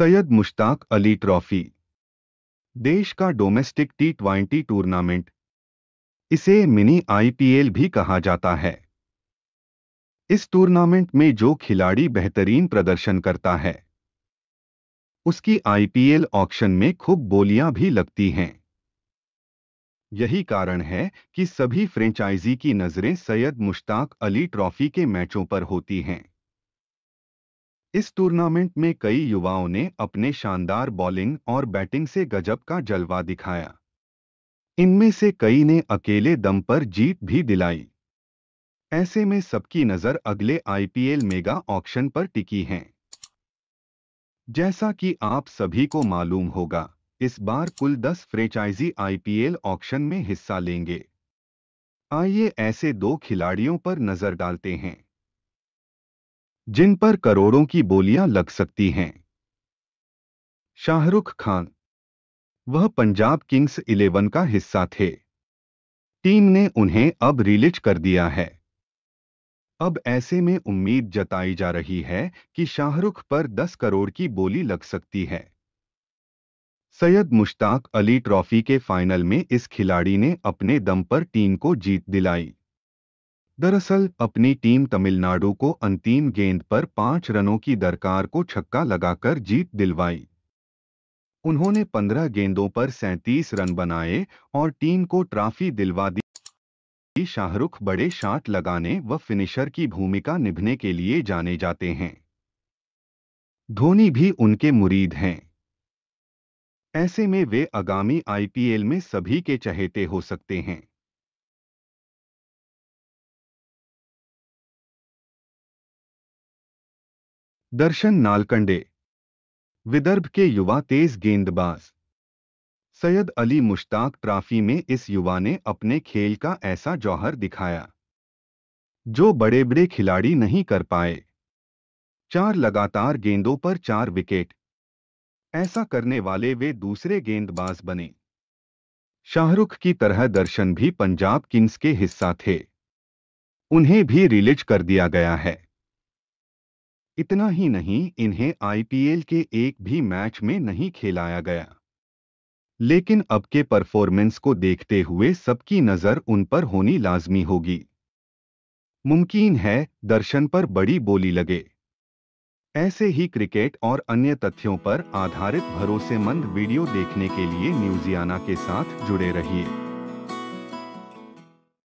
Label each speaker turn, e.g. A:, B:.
A: Syed Mushtaq Ali trophy देश का domestic T twenty tournament इसे मिनी आईपीएल भी कहा जाता है इस टूर्नामेंट में जो खिलाड़ी बेहतरीन प्रदर्शन करता है उसकी आईपीएल ऑक्शन में खूब बोलियां भी लगती हैं यही कारण है कि सभी फ्रेंचाइजी की नज़रें सैयद मुश्ताक अली ट्रॉफी के मैचों पर होती हैं इस टूर्नामेंट में कई युवाओं ने अपने शानदार बॉलिंग और बैटिंग से गजब का जलवा दिखाया इनमें से कई ने अकेले दम पर जीत भी दिलाई ऐसे में सबकी नज़र अगले आईपीएल मेगा ऑक्शन पर टिकी है जैसा कि आप सभी को मालूम होगा इस बार कुल 10 फ्रेंचाइजी आईपीएल ऑक्शन में हिस्सा लेंगे आइए ऐसे दो खिलाड़ियों पर नज़र डालते हैं जिन पर करोड़ों की बोलियां लग सकती हैं शाहरुख खान वह पंजाब किंग्स इलेवन का हिस्सा थे टीम ने उन्हें अब रिलीज कर दिया है अब ऐसे में उम्मीद जताई जा रही है कि शाहरुख पर 10 करोड़ की बोली लग सकती है सैयद मुश्ताक अली ट्रॉफी के फाइनल में इस खिलाड़ी ने अपने दम पर टीम को जीत दिलाई दरअसल अपनी टीम तमिलनाडु को अंतिम गेंद पर पांच रनों की दरकार को छक्का लगाकर जीत दिलवाई उन्होंने पंद्रह गेंदों पर सैंतीस रन बनाए और टीम को ट्रॉफी दिलवा दी शाहरुख बड़े शॉट लगाने व फिनिशर की भूमिका निभने के लिए जाने जाते हैं धोनी भी उनके मुरीद हैं ऐसे में वे आगामी आईपीएल में सभी के चहेते हो सकते हैं दर्शन नालकंडे विदर्भ के युवा तेज गेंदबाज सैयद अली मुश्ताक ट्रॉफी में इस युवा ने अपने खेल का ऐसा जौहर दिखाया जो बड़े बड़े खिलाड़ी नहीं कर पाए चार लगातार गेंदों पर चार विकेट ऐसा करने वाले वे दूसरे गेंदबाज बने शाहरुख की तरह दर्शन भी पंजाब किंग्स के हिस्सा थे उन्हें भी रिलीज कर दिया गया है इतना ही नहीं इन्हें आईपीएल के एक भी मैच में नहीं खिलाया गया लेकिन अब के परफॉर्मेंस को देखते हुए सबकी नज़र उन पर होनी लाजमी होगी मुमकिन है दर्शन पर बड़ी बोली लगे ऐसे ही क्रिकेट और अन्य तथ्यों पर आधारित भरोसेमंद वीडियो देखने के लिए न्यूजियाना के साथ जुड़े रहिए